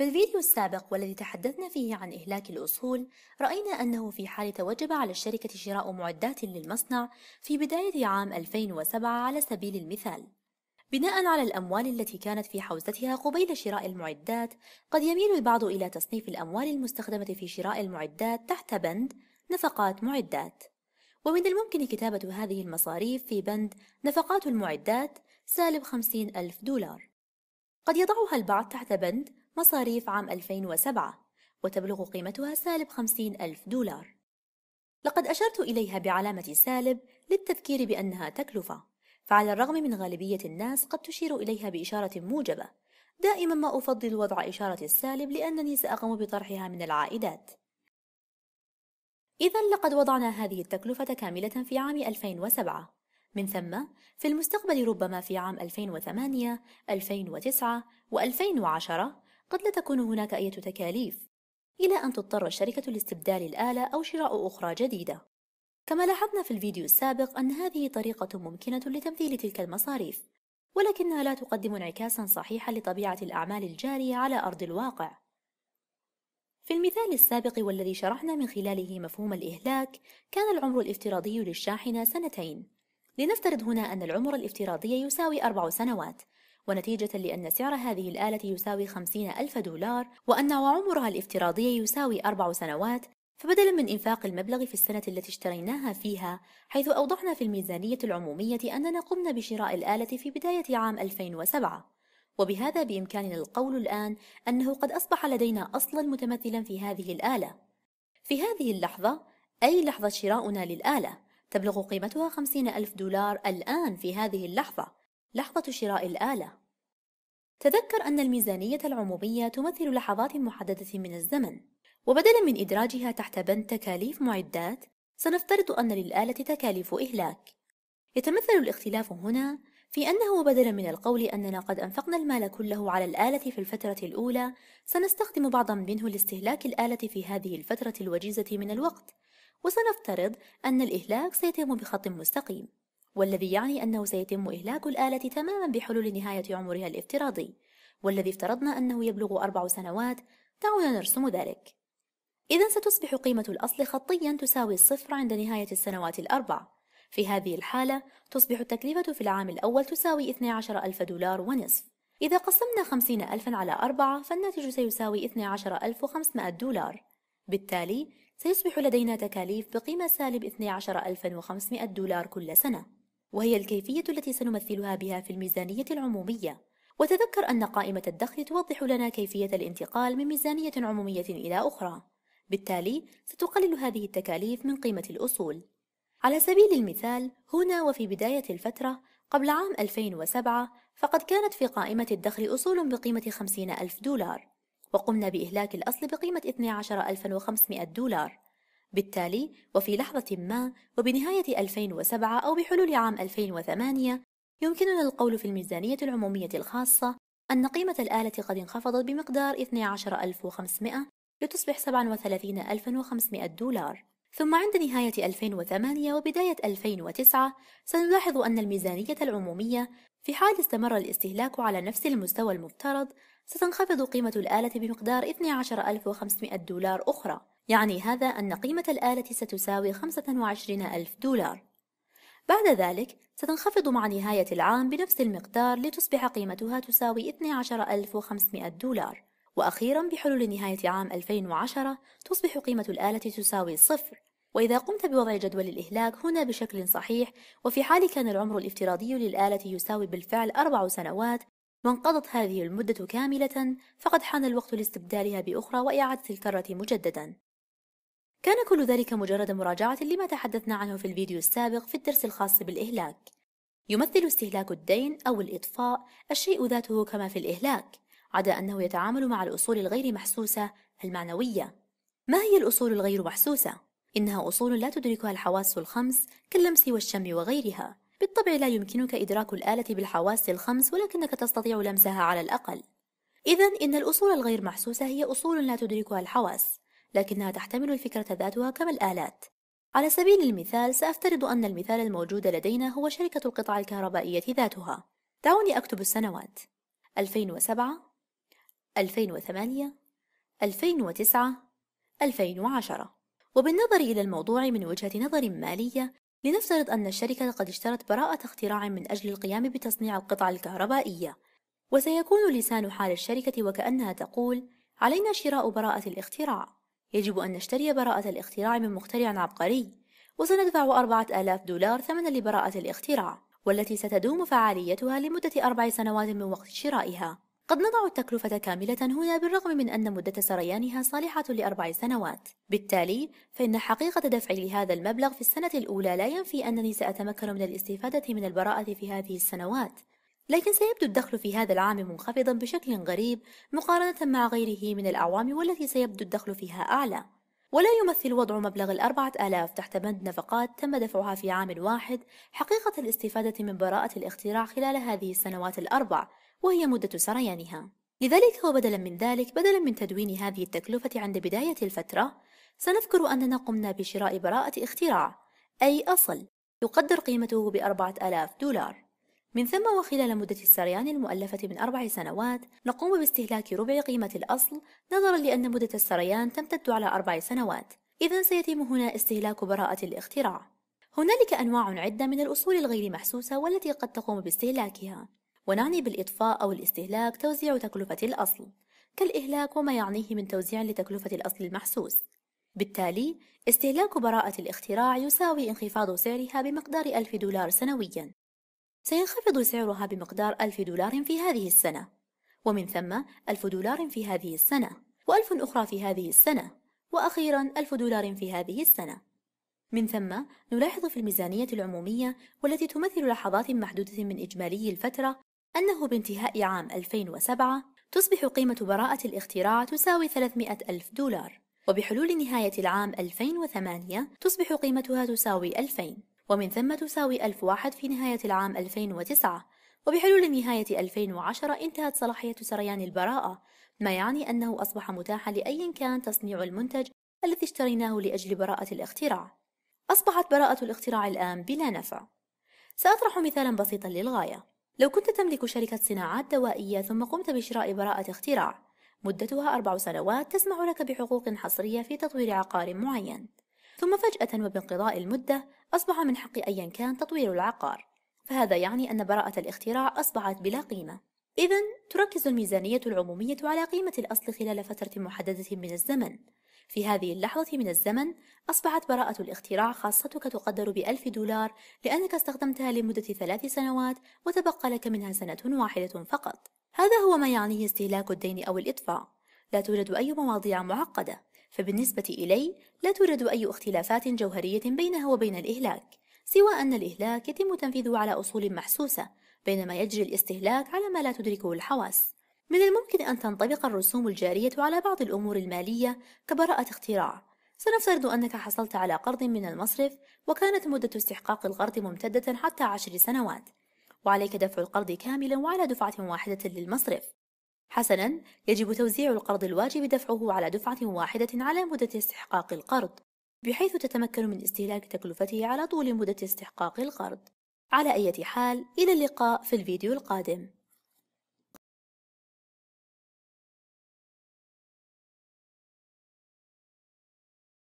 في الفيديو السابق والذي تحدثنا فيه عن إهلاك الأصول رأينا أنه في حال توجب على الشركة شراء معدات للمصنع في بداية عام 2007 على سبيل المثال بناء على الأموال التي كانت في حوزتها قبيل شراء المعدات قد يميل البعض إلى تصنيف الأموال المستخدمة في شراء المعدات تحت بند نفقات معدات ومن الممكن كتابة هذه المصاريف في بند نفقات المعدات سالب 50 ألف دولار قد يضعها البعض تحت بند مصاريف عام 2007 وتبلغ قيمتها سالب 50 ألف دولار لقد أشرت إليها بعلامة سالب للتذكير بأنها تكلفة فعلى الرغم من غالبية الناس قد تشير إليها بإشارة موجبة دائما ما أفضل وضع إشارة السالب لأنني سأقوم بطرحها من العائدات إذا لقد وضعنا هذه التكلفة كاملة في عام 2007 من ثم في المستقبل ربما في عام 2008 2009 و2010 قد لا تكون هناك أي تكاليف إلى أن تضطر الشركة لاستبدال الآلة أو شراء أخرى جديدة كما لاحظنا في الفيديو السابق أن هذه طريقة ممكنة لتمثيل تلك المصاريف ولكنها لا تقدم انعكاسا صحيحا لطبيعة الأعمال الجارية على أرض الواقع في المثال السابق والذي شرحنا من خلاله مفهوم الإهلاك كان العمر الافتراضي للشاحنة سنتين لنفترض هنا أن العمر الافتراضي يساوي أربع سنوات ونتيجة لأن سعر هذه الآلة يساوي 50 ألف دولار وأن عمرها الافتراضي يساوي أربع سنوات فبدلا من إنفاق المبلغ في السنة التي اشتريناها فيها حيث أوضحنا في الميزانية العمومية أننا قمنا بشراء الآلة في بداية عام 2007 وبهذا بإمكاننا القول الآن أنه قد أصبح لدينا أصلا متمثلا في هذه الآلة في هذه اللحظة أي لحظة شراؤنا للآلة تبلغ قيمتها 50 ألف دولار الآن في هذه اللحظة لحظة شراء الآلة تذكر أن الميزانية العمومية تمثل لحظات محددة من الزمن وبدلا من إدراجها تحت بند تكاليف معدات سنفترض أن للآلة تكاليف إهلاك يتمثل الاختلاف هنا في أنه بدلا من القول أننا قد أنفقنا المال كله على الآلة في الفترة الأولى سنستخدم بعضا منه لاستهلاك الآلة في هذه الفترة الوجيزة من الوقت وسنفترض أن الإهلاك سيتم بخط مستقيم والذي يعني أنه سيتم إهلاك الآلة تماما بحلول نهاية عمرها الافتراضي والذي افترضنا أنه يبلغ أربع سنوات دعونا نرسم ذلك إذا ستصبح قيمة الأصل خطيا تساوي الصفر عند نهاية السنوات الأربع في هذه الحالة تصبح التكلفة في العام الأول تساوي 12 ألف دولار ونصف إذا قسمنا 50 ألفا على أربعة فالناتج سيساوي 12500 دولار بالتالي سيصبح لدينا تكاليف بقيمة سالب 12500 دولار كل سنة وهي الكيفية التي سنمثلها بها في الميزانية العمومية وتذكر أن قائمة الدخل توضح لنا كيفية الانتقال من ميزانية عمومية إلى أخرى بالتالي ستقلل هذه التكاليف من قيمة الأصول على سبيل المثال هنا وفي بداية الفترة قبل عام 2007 فقد كانت في قائمة الدخل أصول بقيمة 50 ألف دولار وقمنا بإهلاك الأصل بقيمة 12500 دولار بالتالي وفي لحظة ما وبنهاية 2007 أو بحلول عام 2008 يمكننا القول في الميزانية العمومية الخاصة أن قيمة الآلة قد انخفضت بمقدار 12500 لتصبح 37500 دولار ثم عند نهاية 2008 وبداية 2009 سنلاحظ أن الميزانية العمومية في حال استمر الاستهلاك على نفس المستوى المفترض ستنخفض قيمة الآلة بمقدار 12500 دولار أخرى يعني هذا أن قيمة الآلة ستساوي 25000 دولار بعد ذلك ستنخفض مع نهاية العام بنفس المقدار لتصبح قيمتها تساوي 12500 دولار وأخيرا بحلول نهاية عام 2010 تصبح قيمة الآلة تساوي صفر وإذا قمت بوضع جدول الإهلاك هنا بشكل صحيح وفي حال كان العمر الافتراضي للآلة يساوي بالفعل أربع سنوات وانقضت هذه المدة كاملة فقد حان الوقت لاستبدالها بأخرى وإعادة الكرة مجددا كان كل ذلك مجرد مراجعة لما تحدثنا عنه في الفيديو السابق في الدرس الخاص بالإهلاك يمثل استهلاك الدين أو الإطفاء الشيء ذاته كما في الإهلاك عدا أنه يتعامل مع الأصول الغير محسوسة المعنوية ما هي الأصول الغير محسوسة؟ إنها أصول لا تدركها الحواس الخمس كاللمس والشم وغيرها بالطبع لا يمكنك إدراك الآلة بالحواس الخمس ولكنك تستطيع لمسها على الأقل إذا إن الأصول الغير محسوسة هي أصول لا تدركها الحواس لكنها تحتمل الفكرة ذاتها كما الآلات على سبيل المثال سأفترض أن المثال الموجود لدينا هو شركة القطع الكهربائية ذاتها دعوني أكتب السنوات 2007 2008 2009 2010 وبالنظر إلى الموضوع من وجهة نظر مالية لنفترض أن الشركة قد اشترت براءة اختراع من أجل القيام بتصنيع القطع الكهربائية وسيكون لسان حال الشركة وكأنها تقول علينا شراء براءة الاختراع يجب أن نشتري براءة الاختراع من مخترع عبقري وسندفع أربعة آلاف دولار ثمنا لبراءة الاختراع والتي ستدوم فعاليتها لمدة أربع سنوات من وقت شرائها قد نضع التكلفة كاملة هنا بالرغم من أن مدة سريانها صالحة لأربع سنوات بالتالي فإن حقيقة دفعي لهذا المبلغ في السنة الأولى لا ينفي أنني سأتمكن من الاستفادة من البراءة في هذه السنوات لكن سيبدو الدخل في هذا العام منخفضا بشكل غريب مقارنة مع غيره من الأعوام والتي سيبدو الدخل فيها أعلى ولا يمثل وضع مبلغ الأربعة آلاف تحت بند نفقات تم دفعها في عام واحد حقيقة الاستفادة من براءة الاختراع خلال هذه السنوات الأربع وهي مدة سريانها لذلك وبدلا من ذلك بدلا من تدوين هذه التكلفة عند بداية الفترة سنذكر أننا قمنا بشراء براءة اختراع أي أصل يقدر قيمته بأربعة آلاف دولار من ثم وخلال مدة السريان المؤلفة من أربع سنوات نقوم باستهلاك ربع قيمة الأصل نظرا لأن مدة السريان تمتد على أربع سنوات إذا سيتم هنا استهلاك براءة الاختراع هنالك أنواع عدة من الأصول الغير محسوسة والتي قد تقوم باستهلاكها ونعني بالإطفاء أو الاستهلاك توزيع تكلفة الأصل كالإهلاك وما يعنيه من توزيع لتكلفة الأصل المحسوس بالتالي استهلاك براءة الاختراع يساوي انخفاض سعرها بمقدار ألف دولار سنويا سينخفض سعرها بمقدار ألف دولار في هذه السنة ومن ثم ألف دولار في هذه السنة وألف أخرى في هذه السنة وأخيرا ألف دولار في هذه السنة من ثم نلاحظ في الميزانية العمومية والتي تمثل لحظات محدودة من إجمالي الفترة أنه بانتهاء عام 2007 تصبح قيمة براءة الاختراع تساوي 300 ألف دولار وبحلول نهاية العام 2008 تصبح قيمتها تساوي 2000 ومن ثم تساوي 1001 في نهاية العام 2009 وبحلول نهاية 2010 انتهت صلاحية سريان البراءة ما يعني أنه أصبح متاحا لأي كان تصنيع المنتج الذي اشتريناه لأجل براءة الاختراع أصبحت براءة الاختراع الآن بلا نفع سأطرح مثالا بسيطا للغاية لو كنت تملك شركة صناعات دوائية ثم قمت بشراء براءة اختراع مدتها أربع سنوات تسمح لك بحقوق حصرية في تطوير عقار معين ثم فجأة وبانقضاء المدة أصبح من حق أيا كان تطوير العقار فهذا يعني أن براءة الاختراع أصبحت بلا قيمة إذا تركز الميزانية العمومية على قيمة الأصل خلال فترة محددة من الزمن في هذه اللحظة من الزمن أصبحت براءة الاختراع خاصتك تقدر بألف دولار لأنك استخدمتها لمدة ثلاث سنوات وتبقى لك منها سنة واحدة فقط هذا هو ما يعنيه استهلاك الدين أو الإطفاء لا توجد أي مواضيع معقدة فبالنسبة إلي لا توجد أي اختلافات جوهرية بينها وبين الإهلاك سوى أن الإهلاك يتم تنفيذه على أصول محسوسة بينما يجري الاستهلاك على ما لا تدركه الحواس من الممكن أن تنطبق الرسوم الجارية على بعض الأمور المالية كبراءة اختراع سنفترض أنك حصلت على قرض من المصرف وكانت مدة استحقاق القرض ممتدة حتى عشر سنوات وعليك دفع القرض كاملا وعلى دفعة واحدة للمصرف حسنا يجب توزيع القرض الواجب دفعه على دفعة واحدة على مدة استحقاق القرض بحيث تتمكن من استهلاك تكلفته على طول مدة استحقاق القرض على أي حال إلى اللقاء في الفيديو القادم